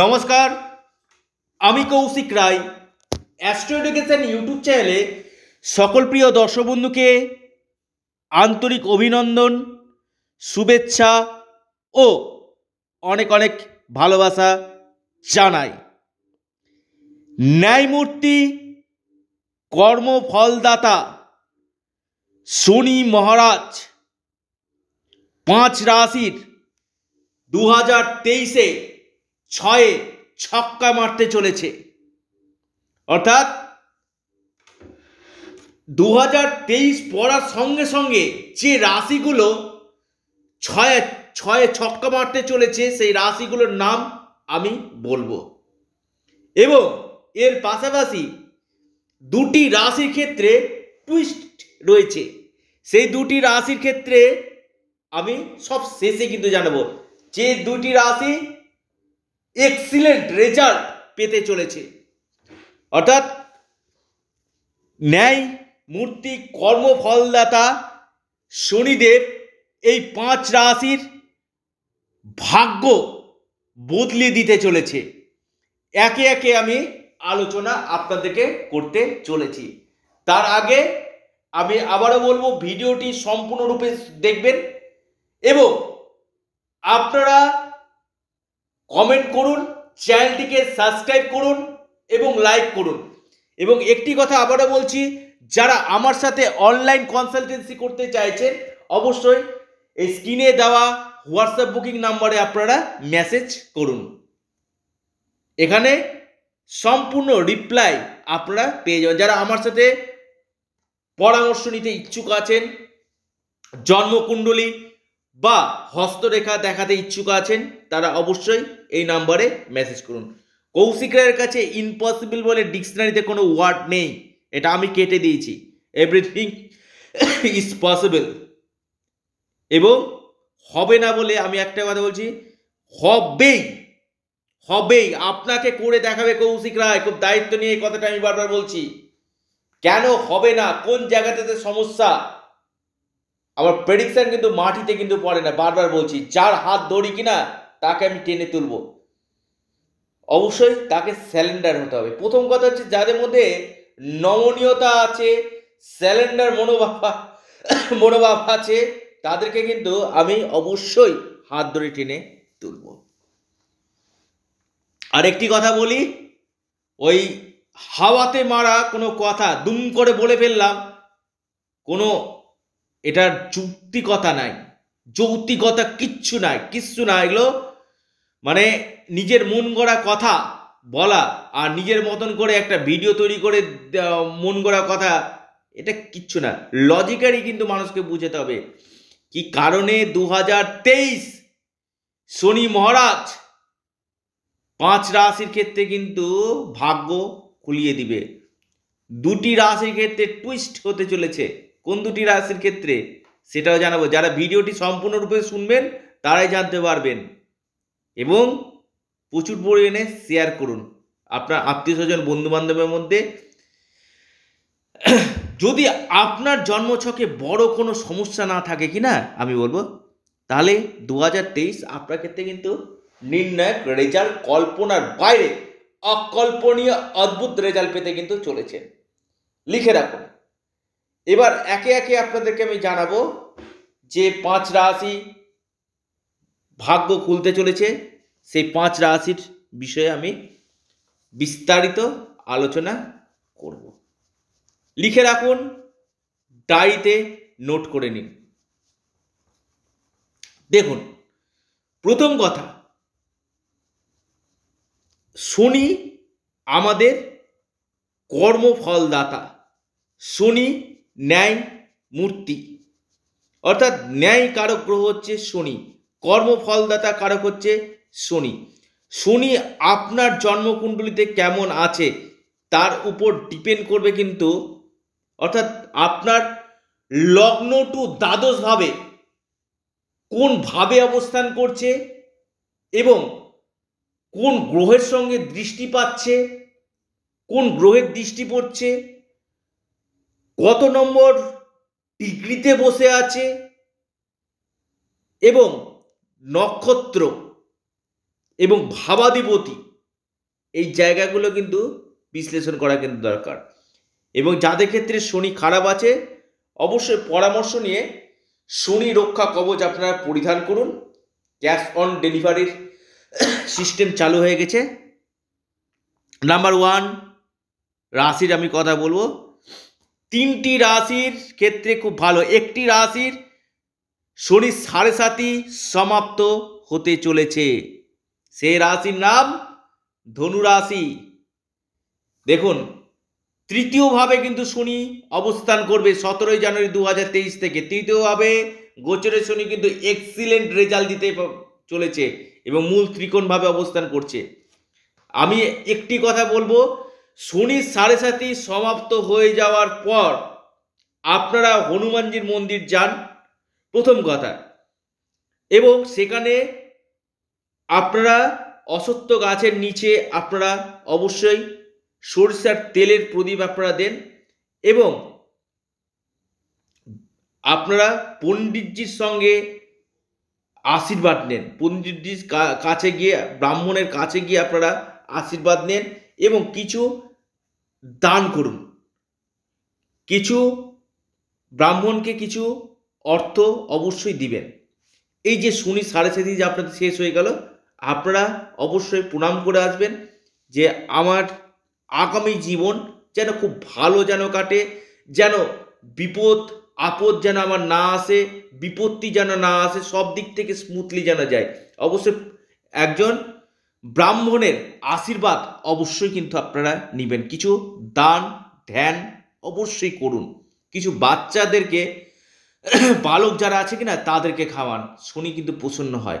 নমস্কার আমি Kaushik Roy astro education YouTube চ্যানেলে সকল প্রিয় দর্শক বন্ধুকে আন্তরিক অভিনন্দন শুভেচ্ছা ও অনেক অনেক ভালোবাসা জানাই ন্যায়মূর্তি কর্মফলদাতা শনি মহারাজ পাঁচ রাশির দু হাজার তেইশে ছয়ে ছক্কা মারতে চলেছে অর্থাৎ দু হাজার তেইশ পড়ার সঙ্গে সঙ্গে যে রাশিগুলো ছয়ে ছয়ে ছক্কা মারতে চলেছে সেই রাশিগুলোর নাম আমি বলবো এবং এর পাশাপাশি দুটি রাশির ক্ষেত্রে টুইস্ট রয়েছে সেই দুটি রাশির ক্ষেত্রে আমি সব শেষে কিন্তু জানাবো যে দুটি রাশি এক্সিলেন্ট রেজাল্ট পেতে চলেছে অর্থাৎ ন্যায় মূর্তি কর্মফলদাতা শনিদেব এই পাঁচ রাশির ভাগ্য বদলে দিতে চলেছে একে একে আমি আলোচনা আপনাদেরকে করতে চলেছি তার আগে আমি আবারও বলবো ভিডিওটি সম্পূর্ণরূপে দেখবেন এবং আপনারা কমেন্ট করুন চ্যানেলটিকে সাবস্ক্রাইব করুন এবং লাইক করুন এবং একটি কথা আবারও বলছি যারা আমার সাথে অনলাইন কনসালটেন্সি করতে চাইছেন অবশ্যই এই স্ক্রিনে দেওয়া হোয়াটসঅ্যাপ বুকিং নাম্বারে আপনারা মেসেজ করুন এখানে সম্পূর্ণ রিপ্লাই আপনারা পেয়ে যাবেন যারা আমার সাথে পরামর্শ নিতে ইচ্ছুক আছেন জন্মকুণ্ডলী বা হস্তরেখা দেখাতে ইচ্ছুক আছেন তারা অবশ্যই এই নাম্বারে মেসেজ করুন কৌশিক রায়ের কাছে ইম্পসিবল বলে ডিকশনারিতে কোনো ওয়ার্ড নেই এটা আমি কেটে দিয়েছি এভরিথিং ইজ পসিবল এবং হবে না বলে আমি একটা কথা বলছি হবেই হবেই আপনাকে করে দেখাবে কৌশিক রায় খুব দায়িত্ব নিয়ে এই কথাটা আমি বারবার বলছি কেন হবে না কোন জায়গাটাতে সমস্যা আমার প্রেডিকশান কিন্তু মাটিতে কিন্তু পড়ে না বারবার বলছি যার হাত দড়ি কিনা তাকে আমি টেনে তুলব অবশ্যই তাকে স্যালেন্ডার হতে হবে প্রথম কথা হচ্ছে যাদের মধ্যে নমনীয়তা আছে স্যালেন্ডার মনোভাব মনোভাব আছে তাদেরকে কিন্তু আমি অবশ্যই হাত ধরে টেনে তুলব আরেকটি কথা বলি ওই হাওয়াতে মারা কোনো কথা দুম করে বলে ফেললাম কোনো এটার যৌক্তিকতা নাই যৌক্তিকতা কিচ্ছু নাই কিচ্ছু না এগুলো মানে নিজের মন গড়া কথা বলা আর নিজের মতন করে একটা ভিডিও তৈরি করে মন গড়া কথা এটা কিচ্ছু না লজিক্যালি কিন্তু মানুষকে বুঝাতে হবে কি কারণে দু হাজার তেইশ শনি মহারাজ পাঁচ রাশির ক্ষেত্রে কিন্তু ভাগ্য খুলিয়ে দিবে দুটি রাশির ক্ষেত্রে টুইস্ট হতে চলেছে কোন দুটি রাশির ক্ষেত্রে সেটাও জানাবো যারা ভিডিওটি সম্পূর্ণরূপে শুনবেন তারাই জানতে পারবেন এবং প্রচুর পরিমাণে শেয়ার করুন আপনার আত্মীয় স্বজন বন্ধুবান্ধবের মধ্যে যদি আপনার জন্মছকে বড় কোনো সমস্যা না থাকে কি না আমি বলবো তাহলে দু হাজার তেইশ আপনার ক্ষেত্রে কিন্তু নির্ণায়ক রেজাল্ট কল্পনার বাইরে অকল্পনীয় অদ্ভুত রেজাল্ট পেতে কিন্তু চলেছে লিখে রাখুন এবার একে একে আপনাদেরকে আমি জানাবো যে পাঁচ রাশি ভাগ্য খুলতে চলেছে সেই পাঁচ রাশির বিষয়ে আমি বিস্তারিত আলোচনা করব লিখে রাখুন ডায়েরিতে নোট করে নিন দেখুন প্রথম কথা শনি আমাদের কর্মফলদাতা শনি ন্যায় মূর্তি অর্থাৎ ন্যায় কারক গ্রহ হচ্ছে শনি কর্মফলদাতা কারক হচ্ছে শনি শনি আপনার জন্মকুণ্ডলিতে কেমন আছে তার উপর ডিপেন্ড করবে কিন্তু অর্থাৎ আপনার লগ্ন টু দ্বাদশভাবে কোনভাবে অবস্থান করছে এবং কোন গ্রহের সঙ্গে দৃষ্টি পাচ্ছে কোন গ্রহের দৃষ্টি পড়ছে কত নম্বর ডিগ্রিতে বসে আছে এবং নক্ষত্র এবং ভাবাধিপতি এই জায়গাগুলো কিন্তু বিশ্লেষণ করা কিন্তু দরকার এবং যাদের ক্ষেত্রে শনি খারাপ আছে অবশ্যই পরামর্শ নিয়ে শনি রক্ষা কবচ আপনারা পরিধান করুন ক্যাশ অন ডেলিভারির সিস্টেম চালু হয়ে গেছে নাম্বার ওয়ান রাশির আমি কথা বলবো তিনটি রাশির ক্ষেত্রে খুব ভালো একটি রাশির শনি সাড়ে সাতই সমাপ্ত হতে চলেছে সে রাশির নাম ধনু রাশি দেখুন তৃতীয়ভাবে কিন্তু শনি অবস্থান করবে সতেরোই জানুয়ারি দু হাজার তেইশ থেকে তৃতীয়ভাবে গোচরের শনি কিন্তু এক্সিলেন্ট রেজাল্ট দিতে চলেছে এবং মূল ত্রিকোণভাবে অবস্থান করছে আমি একটি কথা বলবো শনি সাড়ে সাতি সমাপ্ত হয়ে যাওয়ার পর আপনারা হনুমানজির মন্দির যান প্রথম কথা এবং সেখানে আপনারা অসত্য গাছের নিচে আপনারা অবশ্যই সরিষার তেলের প্রদীপ আপনারা দেন এবং আপনারা পণ্ডিতজির সঙ্গে আশীর্বাদ নেন পণ্ডিতজির কাছে গিয়ে ব্রাহ্মণের কাছে গিয়ে আপনারা আশীর্বাদ নেন এবং কিছু দান করুন কিছু ব্রাহ্মণকে কিছু অর্থ অবশ্যই দিবেন এই যে শুনি সাড়ে সেদিন যে আপনাদের শেষ হয়ে গেল আপনারা অবশ্যই প্রণাম করে আসবেন যে আমার আগামী জীবন যেন খুব ভালো যেন কাটে যেন বিপদ আপদ যেন আমার না আসে বিপত্তি যেন না আসে সব দিক থেকে স্মুথলি যেন যায় অবশ্যই একজন ব্রাহ্মণের আশীর্বাদ অবশ্যই কিন্তু আপনারা নেবেন কিছু দান ধ্যান অবশ্যই করুন কিছু বাচ্চাদেরকে বালক যারা আছে কিনা তাদেরকে খাওয়ান শনি কিন্তু প্রসন্ন হয়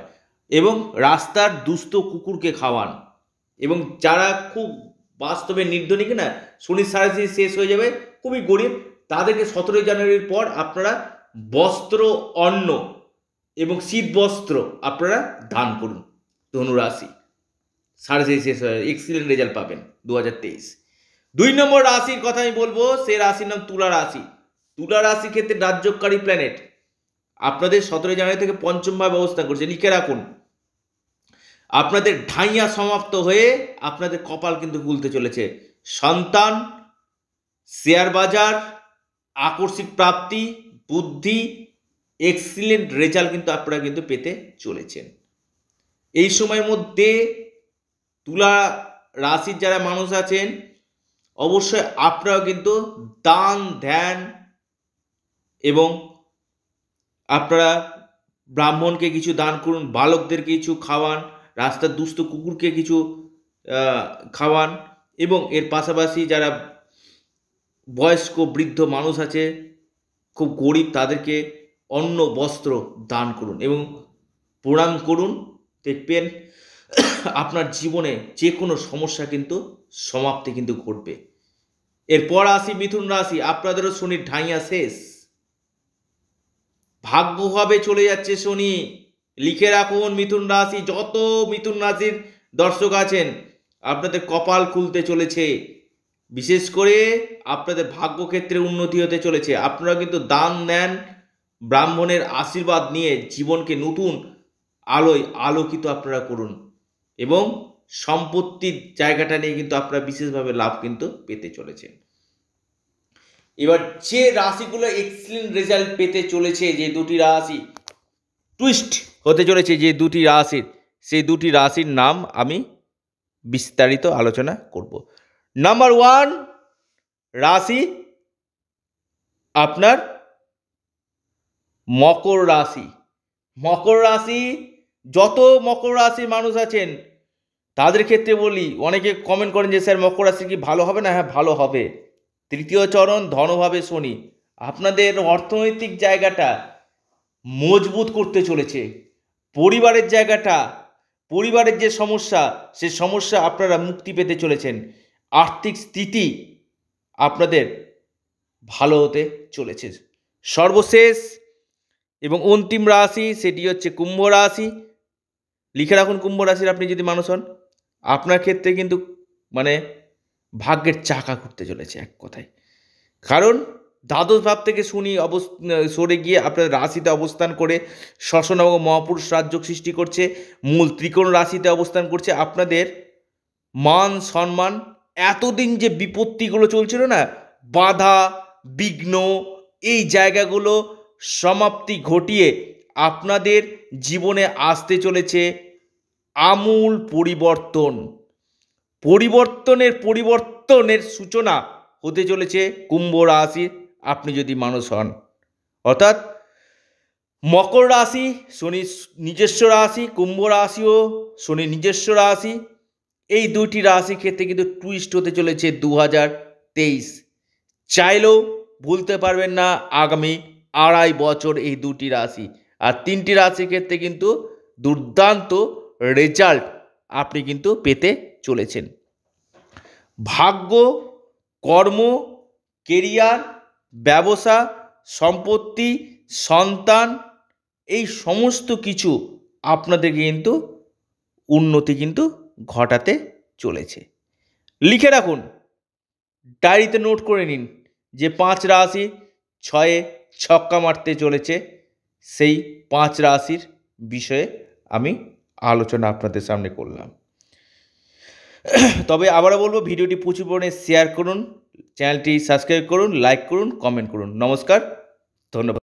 এবং রাস্তার দুস্থ কুকুরকে খাওয়ান এবং যারা খুব বাস্তবে নির্ধনী কিনা শনি সারাশি শেষ হয়ে যাবে খুবই গরিব তাদেরকে সতেরোই জানুয়ারির পর আপনারা বস্ত্র অন্ন এবং শীত বস্ত্র আপনারা দান করুন ধনুরাশি সাড়ে শেষ হয়ে এক্সিলেন্ট রেজাল্ট পাবেন দু দুই নম্বর রাশির কথা আমি বলবো সে রাশির নাম তুলা রাশি তুলা রাশির ক্ষেত্রে রাজ্যকারী প্ল্যানেট আপনাদের সতেরোই জানুয়ারি থেকে পঞ্চমভাবে অবস্থান করছে লিখে রাখুন আপনাদের ঢাইয়া সমাপ্ত হয়ে আপনাদের কপাল কিন্তু খুলতে চলেছে সন্তান শেয়ার বাজার আকর্ষিক প্রাপ্তি বুদ্ধি এক্সিলেন্ট রেজাল্ট কিন্তু আপনারা কিন্তু পেতে চলেছেন এই সময়ের মধ্যে তুলা রাশির যারা মানুষ আছেন অবশ্যই আপনারাও কিন্তু দান ধ্যান এবং আপনারা ব্রাহ্মণকে কিছু দান করুন বালকদের কিছু খাওয়ান রাস্তার দুস্থ কুকুরকে কিছু খাওয়ান এবং এর পাশাপাশি যারা বয়স্ক বৃদ্ধ মানুষ আছে খুব গরিব তাদেরকে অন্ন বস্ত্র দান করুন এবং প্রণাম করুন দেখবেন আপনার জীবনে যে কোনো সমস্যা কিন্তু সমাপ্তি কিন্তু ঘটবে এরপর আসি মিথুন রাশি আপনাদেরও শনির ঢাইয়া শেষ ভাগ্যভাবে চলে যাচ্ছে শনি লিখে রাখুন মিথুন রাশি যত মিথুন রাশির দর্শক আছেন আপনাদের কপাল খুলতে চলেছে বিশেষ করে আপনাদের ভাগ্যক্ষেত্রে উন্নতি হতে চলেছে আপনারা কিন্তু দান নেন ব্রাহ্মণের আশীর্বাদ নিয়ে জীবনকে নতুন আলোয় আলোকিত আপনারা করুন এবং সম্পত্তির জায়গাটা নিয়ে কিন্তু আপনারা বিশেষভাবে লাভ কিন্তু পেতে চলেছেন এবার যে রাশিগুলো এক্সিলেন্ট রেজাল্ট পেতে চলেছে যে দুটি রাশি টুইস্ট হতে চলেছে যে দুটি রাশির সেই দুটি রাশির নাম আমি বিস্তারিত আলোচনা করব নাম্বার ওয়ান রাশি আপনার মকর রাশি মকর রাশি যত মকর রাশির মানুষ আছেন তাদের ক্ষেত্রে বলি অনেকে কমেন্ট করেন যে স্যার মকর রাশি কি ভালো হবে না হ্যাঁ ভালো হবে তৃতীয় চরণ ধনভাবে শনি আপনাদের অর্থনৈতিক জায়গাটা মজবুত করতে চলেছে পরিবারের জায়গাটা পরিবারের যে সমস্যা সে সমস্যা আপনারা মুক্তি পেতে চলেছেন আর্থিক স্থিতি আপনাদের ভালো হতে চলেছে সর্বশেষ এবং অন্তিম রাশি সেটি হচ্ছে কুম্ভ রাশি লিখে রাখুন কুম্ভ রাশির আপনি যদি মানুষ হন আপনার ক্ষেত্রে কিন্তু মানে ভাগ্যের চাকা ঘুরতে চলেছে এক কথায় কারণ দ্বাদশ ভাব থেকে শুনি অবস সরে গিয়ে আপনার রাশিতে অবস্থান করে শ্বসন এবং মহাপুরুষ রাজ্য সৃষ্টি করছে মূল ত্রিকোণ রাশিতে অবস্থান করছে আপনাদের মান সম্মান এতদিন যে বিপত্তিগুলো চলছিল না বাধা বিঘ্ন এই জায়গাগুলো সমাপ্তি ঘটিয়ে আপনাদের জীবনে আসতে চলেছে আমূল পরিবর্তন পরিবর্তনের পরিবর্তনের সূচনা হতে চলেছে কুম্ভ রাশির আপনি যদি মানুষ হন অর্থাৎ মকর রাশি শনি নিজস্ব রাশি কুম্ভ রাশিও শনি নিজস্ব রাশি এই দুইটি রাশি ক্ষেত্রে কিন্তু টুইস্ট হতে চলেছে দু হাজার তেইশ চাইলেও ভুলতে পারবেন না আগামী আড়াই বছর এই দুটি রাশি আর তিনটি রাশির ক্ষেত্রে কিন্তু দুর্দান্ত রেজাল্ট আপনি কিন্তু পেতে চলেছেন ভাগ্য কর্ম কেরিয়ার ব্যবসা সম্পত্তি সন্তান এই সমস্ত কিছু আপনাদের কিন্তু উন্নতি কিন্তু ঘটাতে চলেছে লিখে রাখুন ডায়েরিতে নোট করে নিন যে পাঁচ রাশি ছয়ে ছক্কা মারতে চলেছে সেই পাঁচ রাশির বিষয়ে আমি আলোচনা আপনাদের সামনে করলাম তবে আবারও বলবো ভিডিওটি প্রচুর পরিমাণে শেয়ার করুন চ্যানেলটি সাবস্ক্রাইব করুন লাইক করুন কমেন্ট করুন নমস্কার ধন্যবাদ